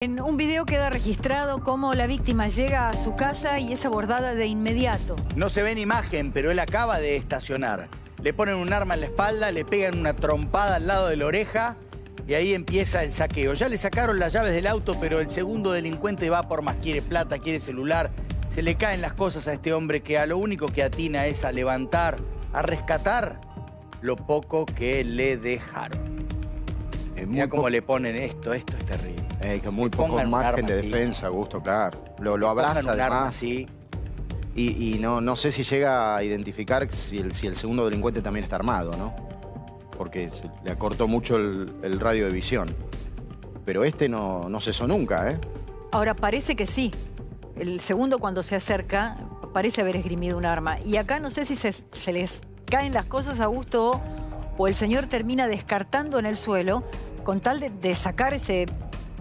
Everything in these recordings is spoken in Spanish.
En un video queda registrado cómo la víctima llega a su casa y es abordada de inmediato. No se ve en imagen, pero él acaba de estacionar. Le ponen un arma en la espalda, le pegan una trompada al lado de la oreja y ahí empieza el saqueo. Ya le sacaron las llaves del auto, pero el segundo delincuente va por más. Quiere plata, quiere celular. Se le caen las cosas a este hombre que a lo único que atina es a levantar, a rescatar lo poco que le dejaron. Mira cómo le ponen esto, esto es terrible hay eh, que muy poco margen de defensa, Gusto, claro. Lo, lo abraza además. Sí. Y, no, no sé si llega a identificar si el, si el segundo delincuente también está armado, ¿no? Porque le acortó mucho el, radio de visión. Pero este no, no cesó nunca, ¿eh? Ahora parece que sí. El segundo cuando se acerca parece haber esgrimido un arma. Y acá no sé si se, les caen las cosas a gusto o el señor termina descartando en el suelo con tal de sacar ese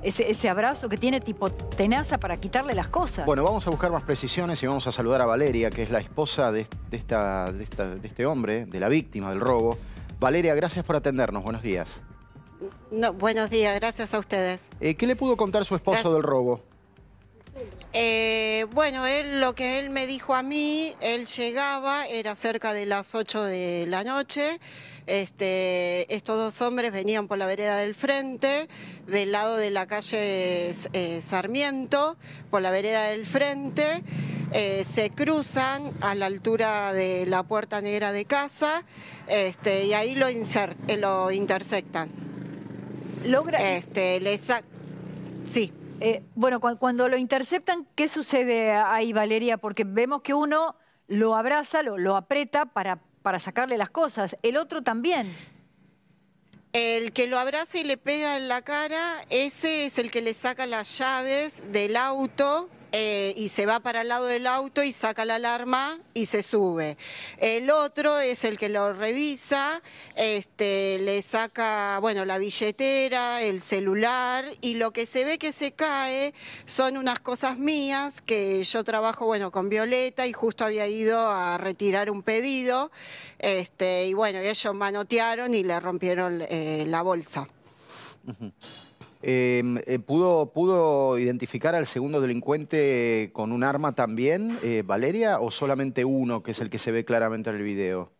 ese, abrazo que tiene tipo tenaza para quitarle las cosas. Bueno, vamos a buscar más precisiones y vamos a saludar a Valeria, que es la esposa de, esta, de, este hombre, de la víctima del robo. Valeria, gracias por atendernos. Buenos días. buenos días, gracias a ustedes. Eh, ¿Qué le pudo contar su esposo del robo? Eh, bueno, él, lo que él me dijo a mí, él llegaba, era cerca de las 8 de la noche. Este, estos dos hombres venían por la vereda del frente, del lado de la calle eh, Sarmiento, por la vereda del frente. Eh, se cruzan a la altura de la puerta negra de casa este, y ahí lo, interceptan. Eh, lo intersectan. ¿Logra? Este, sí. bueno, cuando lo interceptan, ¿qué sucede ahí, Valeria? Porque vemos que uno lo abraza, lo, lo aprieta para para sacarle las cosas, el otro también. El que lo abraza y le pega en la cara, ese es el que le saca las llaves del auto eh, y se va para el lado del auto y saca la alarma y se sube. El otro es el que lo revisa, este, le saca, bueno, la billetera, el celular y lo que se ve que se cae son unas cosas mías que yo trabajo, bueno, con Violeta y justo había ido a retirar un pedido, este, y bueno, ellos manotearon y le rompieron eh, la bolsa. Em, eh, ¿pudo, identificar al segundo delincuente con un arma también, eh, Valeria, o solamente uno, que es el que se ve claramente en el video?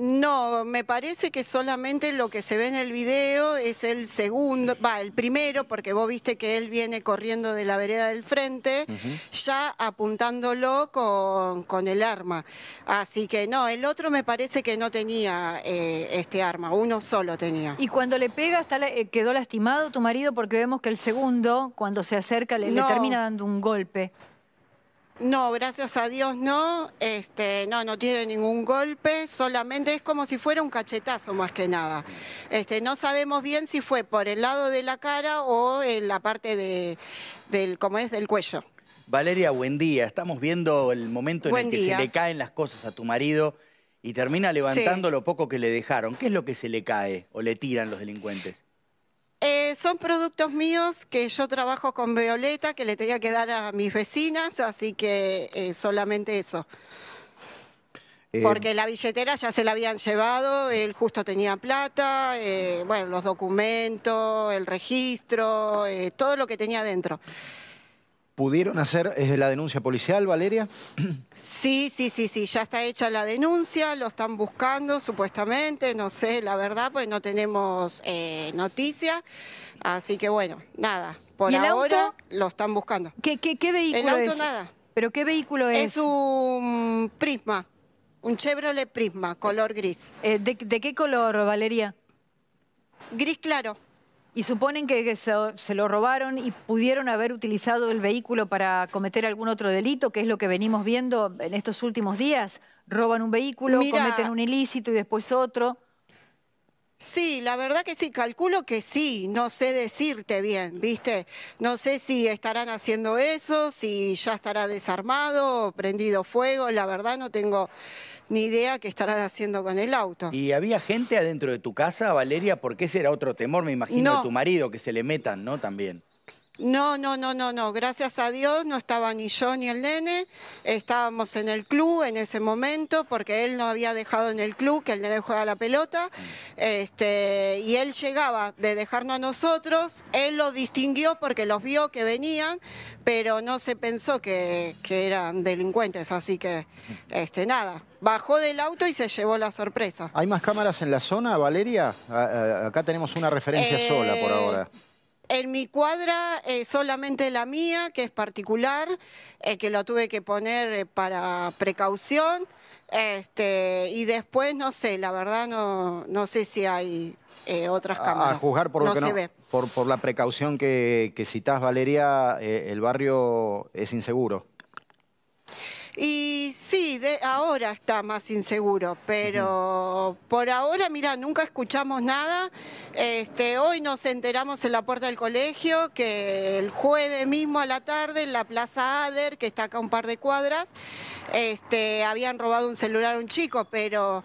No, me parece que solamente lo que se ve en el video es el segundo, va, el primero, porque vos viste que él viene corriendo de la vereda del frente, ya apuntándolo con, el arma. Así que no, el otro me parece que no tenía eh, este arma, uno solo tenía. Y cuando le pega, eh, quedó lastimado tu marido porque vemos que el segundo, cuando se acerca, le termina dando un golpe. No, gracias a Dios no. Este, no, no tiene ningún golpe, solamente es como si fuera un cachetazo más que nada. Este, no sabemos bien si fue por el lado de la cara o en la parte del, es, cuello. Valeria, buen día. Estamos viendo el momento en el que se le caen las cosas a tu marido y termina levantando lo poco que le dejaron. ¿Qué es lo que se le cae o le tiran los delincuentes? Eh, son productos míos que yo trabajo con Violeta, que le tenía que dar a mis vecinas, así que eh, solamente eso. Eh, Porque la billetera ya se la habían llevado, él justo tenía plata, bueno, los documentos, el registro, todo lo que tenía dentro. ¿Pudieron hacer eh, la denuncia policial, Valeria? Sí, sí, sí, sí, ya está hecha la denuncia, lo están buscando supuestamente, no sé, la verdad, pues no tenemos eh, noticia. Así que bueno, nada, por ahora lo están buscando. ¿Qué, qué, qué vehículo el auto, nada. ¿Pero qué vehículo es? Es un Prisma, un Chevrolet Prisma, color gris. Eh, ¿De qué color, Valeria? Gris claro. ¿Y suponen que se, lo robaron y pudieron haber utilizado el vehículo para cometer algún otro delito, que es lo que venimos viendo en estos últimos días? Roban un vehículo, cometen un ilícito y después otro. Sí, la verdad que sí, calculo que sí, no sé decirte bien, ¿viste? No sé si estarán haciendo eso, si ya estará desarmado, prendido fuego, la verdad no tengo ni idea qué estarás haciendo con el auto. ¿Y había gente adentro de tu casa, Valeria? Porque ese era otro temor, me imagino, tu marido, que se le metan, ¿no? También. No, no, no, no, no. Gracias a Dios no estaba ni yo ni el nene. Estábamos en el club en ese momento porque él no había dejado en el club que el nene juega la pelota. Este, y él llegaba de dejarnos a nosotros. Él lo distinguió porque los vio que venían, pero no se pensó que, eran delincuentes. Así que, este, nada. Bajó del auto y se llevó la sorpresa. ¿Hay más cámaras en la zona, Valeria? acá tenemos una referencia eh, sola por ahora. En mi cuadra, eh, solamente la mía, que es particular, eh, que lo tuve que poner eh, para precaución. Este, y después, no sé, la verdad no, no sé si hay otras cámaras. A juzgar por, lo que se ve. por, la precaución que, que citás, Valeria, el barrio es inseguro. Y sí, de, ahora está más inseguro, pero por ahora, mira, nunca escuchamos nada. Este, hoy nos enteramos en la puerta del colegio que el jueves mismo a la tarde en la Plaza Ader, que está acá un par de cuadras, este, habían robado un celular a un chico, pero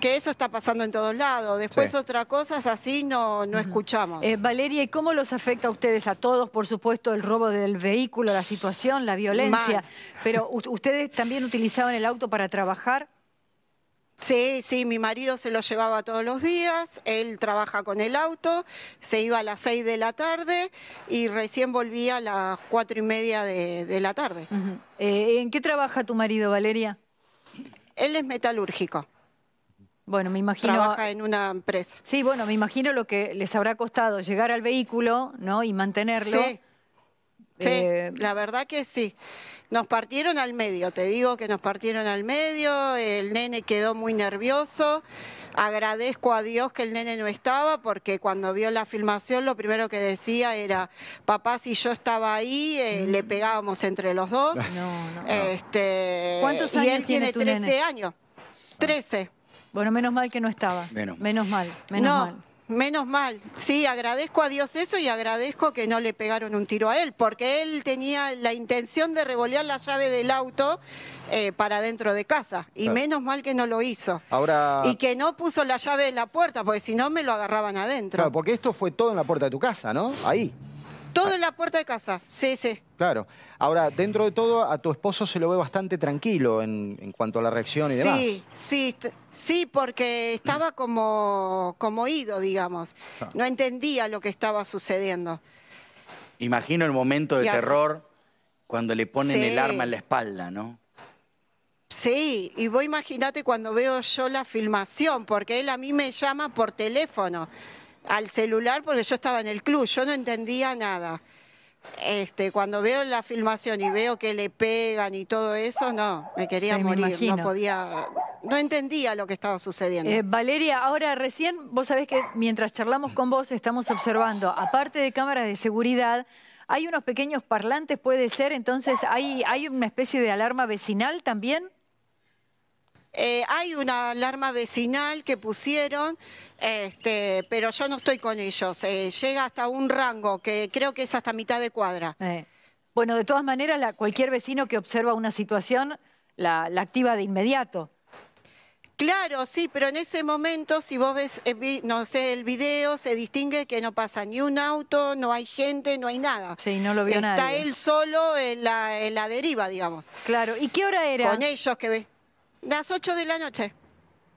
que eso está pasando en todos lados. Después otra cosa así no, no escuchamos. Eh, Valeria, ¿y cómo los afecta a ustedes, a todos, por supuesto, el robo del vehículo, la situación, la violencia? Pero ustedes también utilizaban el auto para trabajar. Sí, sí, mi marido se lo llevaba todos los días, él trabaja con el auto, se iba a las seis de la tarde y recién volvía a las cuatro y media de, la tarde. Eh, ¿En qué trabaja tu marido, Valeria? Él es metalúrgico. Bueno, me imagino. Trabaja en una empresa. Sí, bueno, me imagino lo que les habrá costado llegar al vehículo, ¿no? Y mantenerlo. Sí. Eh, la verdad que sí. Nos partieron al medio, te digo que nos partieron al medio, el nene quedó muy nervioso. Agradezco a Dios que el nene no estaba porque cuando vio la filmación lo primero que decía era, papá, si yo estaba ahí, eh, mm. le pegábamos entre los dos. No, no, Este, ¿Cuántos años tiene, tiene 13 años. 13. Bueno, menos mal que no estaba. Menos, menos mal, menos mal. Menos mal, sí, agradezco a Dios eso y agradezco que no le pegaron un tiro a él, porque él tenía la intención de revolear la llave del auto eh, para dentro de casa, y menos mal que no lo hizo. Ahora... Y que no puso la llave en la puerta, porque si no me lo agarraban adentro. Claro, porque esto fue todo en la puerta de tu casa, ¿no? Ahí. Todo en la puerta de casa, sí, sí. Claro. Ahora, dentro de todo, a tu esposo se lo ve bastante tranquilo en, cuanto a la reacción y demás. Sí, sí, sí, porque estaba como, como ido, digamos. Ah. No entendía lo que estaba sucediendo. Imagino el momento de terror cuando le ponen el arma en la espalda, ¿no? Sí, y vos imagínate cuando veo yo la filmación, porque él a mí me llama por teléfono al celular porque yo estaba en el club, yo no entendía nada. Este, cuando veo la filmación y veo que le pegan y todo eso, no, me quería morir, no podía, no entendía lo que estaba sucediendo. Eh, Valeria, ahora recién, vos sabés que mientras charlamos con vos estamos observando, aparte de cámaras de seguridad, hay unos pequeños parlantes, puede ser, entonces hay una especie de alarma vecinal también. Eh, hay una alarma vecinal que pusieron, este, pero yo no estoy con ellos. Eh, llega hasta un rango que creo que es hasta mitad de cuadra. Eh, bueno, de todas maneras, cualquier vecino que observa una situación la, activa de inmediato. Claro, sí, pero en ese momento, si vos ves, no sé, el video, se distingue que no pasa ni un auto, no hay gente, no hay nada. Sí, no lo vio Está él solo en la, deriva, digamos. Claro, ¿y qué hora era? Con ellos que ves. Las 8 de la noche.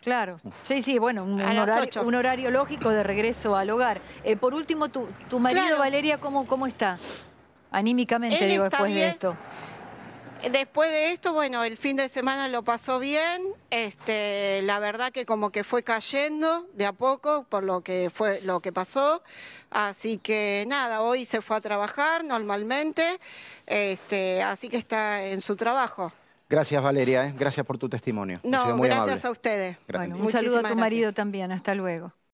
Claro, sí, sí, bueno, un, horario, un horario, lógico de regreso al hogar. Eh, por último, tu, marido, Valeria, ¿cómo, ¿cómo está? Anímicamente, después de esto. Después de esto, bueno, el fin de semana lo pasó bien, este, la verdad que como que fue cayendo de a poco por lo que fue lo que pasó, así que nada, hoy se fue a trabajar normalmente, este, así que está en su trabajo. Gracias Valeria, ¿eh? gracias por tu testimonio. No, gracias a ustedes. un saludo a tu marido también, hasta luego.